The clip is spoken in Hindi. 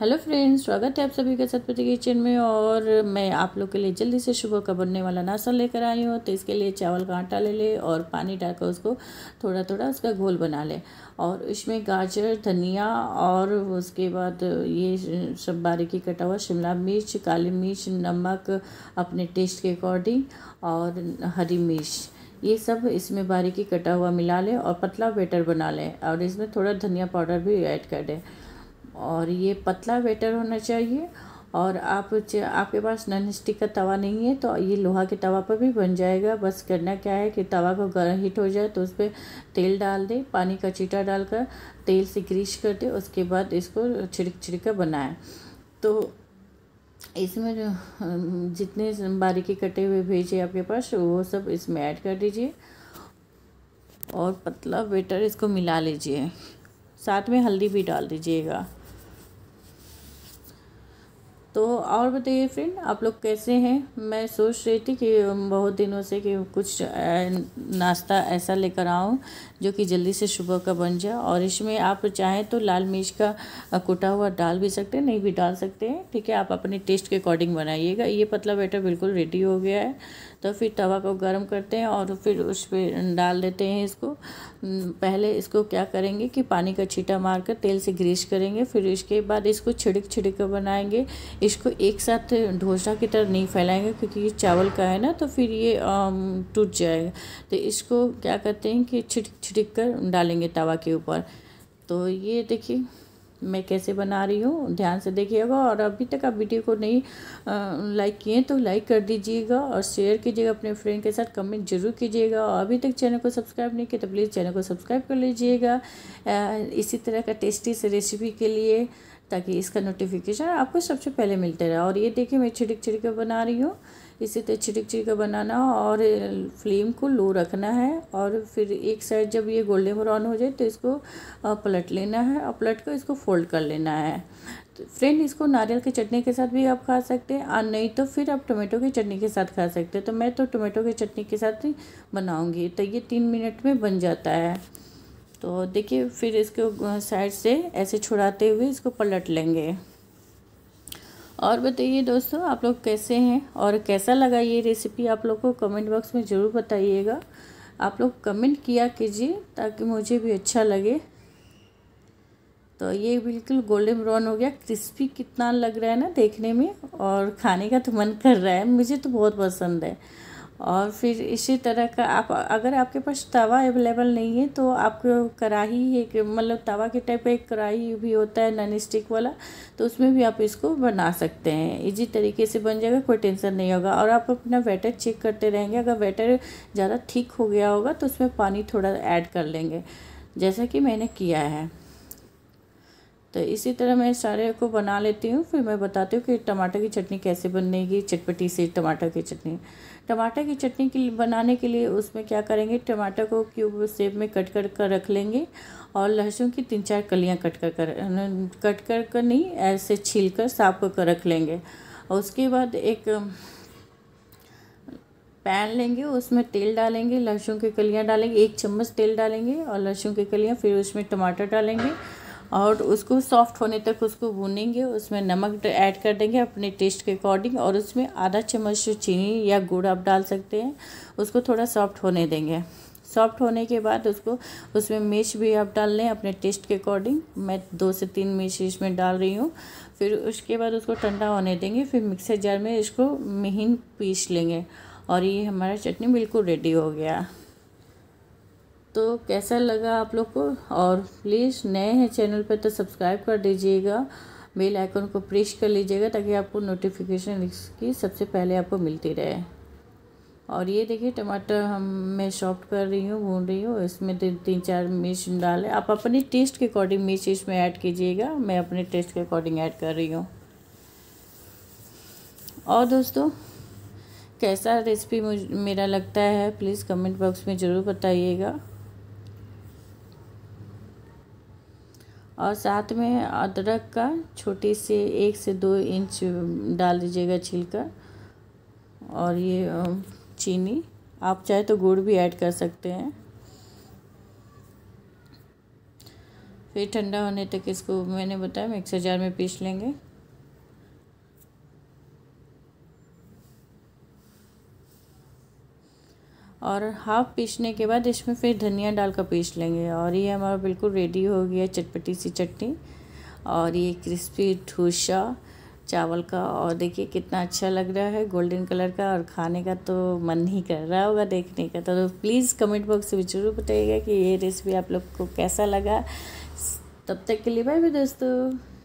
हेलो फ्रेंड्स स्वागत है आप सभी का सतपति किचन में और मैं आप लोग के लिए जल्दी से सुबह का बनने वाला नाश्ता लेकर आई हूँ तो इसके लिए चावल का आटा ले ले और पानी डालकर उसको थोड़ा थोड़ा उसका घोल बना ले और इसमें गाजर धनिया और उसके बाद ये सब बारीकी कटा हुआ शिमला मिर्च काली मिर्च नमक अपने टेस्ट के अकॉर्डिंग और हरी मिर्च ये सब इसमें बारीकी कटा हुआ मिला लें और पतला बेटर बना लें और इसमें थोड़ा धनिया पाउडर भी ऐड कर दें और ये पतला वेटर होना चाहिए और आप आपके पास नॉन स्टिक का तवा नहीं है तो ये लोहा के तवा पर भी बन जाएगा बस करना क्या है कि तवा को गर्म हीट हो जाए तो उस पर तेल डाल दें पानी का चीटा डालकर तेल से ग्रीस कर दें उसके बाद इसको छिड़क कर बनाएँ तो इसमें जो जितने बारीकी कटे हुए भेजे आपके पास वो सब इसमें ऐड कर दीजिए और पतला बेटर इसको मिला लीजिए साथ में हल्दी भी डाल दीजिएगा तो और बताइए फ्रेंड आप लोग कैसे हैं मैं सोच रही थी कि बहुत दिनों से कि कुछ नाश्ता ऐसा लेकर आऊँ जो कि जल्दी से सुबह का बन जाए और इसमें आप चाहें तो लाल मिर्च का कुटा हुआ डाल भी सकते हैं नहीं भी डाल सकते हैं ठीक है आप अपने टेस्ट के अकॉर्डिंग बनाइएगा ये पतला बैटर बिल्कुल रेडी हो गया है तो फिर तवा को गर्म करते हैं और फिर उस पर डाल देते हैं इसको पहले इसको क्या करेंगे कि पानी का छीटा मार कर तेल से ग्रीस करेंगे फिर इसके बाद इसको छिड़क छिड़क कर बनाएंगे इसको एक साथ ढोसा की तरह नहीं फैलाएंगे क्योंकि ये चावल का है ना तो फिर ये टूट जाएगा तो इसको क्या करते हैं कि छिड़क छिड़क कर डालेंगे तवा के ऊपर तो ये देखिए मैं कैसे बना रही हूँ ध्यान से देखिएगा और अभी तक आप वीडियो को नहीं लाइक किए तो लाइक कर दीजिएगा और शेयर कीजिएगा अपने फ्रेंड के साथ कमेंट जरूर कीजिएगा और अभी तक चैनल को सब्सक्राइब नहीं किया तो प्लीज़ चैनल को सब्सक्राइब कर लीजिएगा इसी तरह का टेस्टी से रेसिपी के लिए ताकि इसका नोटिफिकेशन आपको सबसे पहले मिलते रहे और ये देखिए मैं छिड़क छिड़का बना रही हूँ इसी तरह छिड़क छिड़का बनाना और फ्लेम को लो रखना है और फिर एक साइड जब ये गोल्डन ब्राउन हो जाए तो इसको पलट लेना है और पलट कर इसको फोल्ड कर लेना है तो फ्रेंड इसको नारियल की चटनी के साथ भी आप खा सकते हैं और नहीं तो फिर आप टोमेटो की चटनी के साथ खा सकते हैं तो मैं तो टोमेटो की चटनी के साथ ही बनाऊँगी तो ये तीन मिनट में बन जाता है तो देखिए फिर इसको साइड से ऐसे छुड़ाते हुए इसको पलट लेंगे और बताइए दोस्तों आप लोग कैसे हैं और कैसा लगा ये रेसिपी आप लोग को कमेंट बॉक्स में ज़रूर बताइएगा आप लोग कमेंट किया कीजिए ताकि मुझे भी अच्छा लगे तो ये बिल्कुल गोल्डन ब्राउन हो गया क्रिस्पी कितना लग रहा है ना देखने में और खाने का तो मन कर रहा है मुझे तो बहुत पसंद है और फिर इसी तरह का आप अगर आपके पास तवा अवेलेबल नहीं है तो आप कढ़ाही एक मतलब तवा के टाइप एक कढ़ाई भी होता है नॉन स्टिक वाला तो उसमें भी आप इसको बना सकते हैं इजी तरीके से बन जाएगा कोई टेंशन नहीं होगा और आप अपना वेटर चेक करते रहेंगे अगर वेटर ज़्यादा ठीक हो गया होगा तो उसमें पानी थोड़ा ऐड कर लेंगे जैसा कि मैंने किया है तो इसी तरह मैं सारे को बना लेती हूँ फिर मैं बताती हूँ कि टमाटर की चटनी कैसे बनेगी चटपटी से टमाटर की चटनी टमाटर की चटनी के बनाने के लिए उसमें क्या करेंगे टमाटर को क्यूब सेप में कट कर कर रख लेंगे और लहसुन की तीन चार कलियाँ कट कर कर कट कर कर नहीं ऐसे छील कर साफ कर रख लेंगे और उसके बाद एक पैन लेंगे उसमें तेल डालेंगे लहसुन की कलियाँ डालेंगे एक चम्मच तेल डालेंगे और लहसुन की कलियाँ फिर उसमें टमाटर डालेंगे और उसको सॉफ्ट होने तक उसको भूनेंगे उसमें नमक ऐड कर देंगे अपने टेस्ट के अकॉर्डिंग और उसमें आधा चम्मच चीनी या गुड़ आप डाल सकते हैं उसको थोड़ा सॉफ्ट होने देंगे सॉफ्ट होने के बाद उसको उसमें मिर्च भी आप डाल लें अपने टेस्ट के अकॉर्डिंग मैं दो से तीन मिर्च इसमें डाल रही हूँ फिर उसके बाद उसको ठंडा होने देंगे फिर मिक्सर जार में इसको महीन पीस लेंगे और ये हमारा चटनी बिल्कुल रेडी हो गया तो कैसा लगा आप लोग को और प्लीज़ नए हैं चैनल पर तो सब्सक्राइब कर दीजिएगा बेल आइकन को प्रेस कर लीजिएगा ताकि आपको नोटिफिकेशन इसकी सबसे पहले आपको मिलती रहे और ये देखिए टमाटर हम मैं सॉफ्ट कर रही हूँ भून रही हूँ इसमें तीन तीन चार मिर्च डालें आप अपने टेस्ट के अकॉर्डिंग मिर्च इसमें ऐड कीजिएगा मैं अपने टेस्ट के अकॉर्डिंग ऐड कर रही हूँ और दोस्तों कैसा रेसिपी मुझ मेरा लगता है प्लीज़ कमेंट बॉक्स में ज़रूर बताइएगा और साथ में अदरक का छोटे से एक से दो इंच डाल दीजिएगा छिलका और ये चीनी आप चाहे तो गुड़ भी ऐड कर सकते हैं फिर ठंडा होने तक इसको मैंने बताया मिक्सर जार में पीस लेंगे और हाफ़ पीसने के बाद इसमें फिर धनिया डाल कर पीस लेंगे और ये हमारा बिल्कुल रेडी हो गया चटपटी सी चटनी और ये क्रिस्पी ठूसा चावल का और देखिए कितना अच्छा लग रहा है गोल्डन कलर का और खाने का तो मन ही कर रहा होगा देखने का तो, तो प्लीज़ कमेंट बॉक्स में ज़रूर बताइएगा कि ये रेसिपी आप लोग को कैसा लगा तब तक के लिए बाय बाय दोस्तों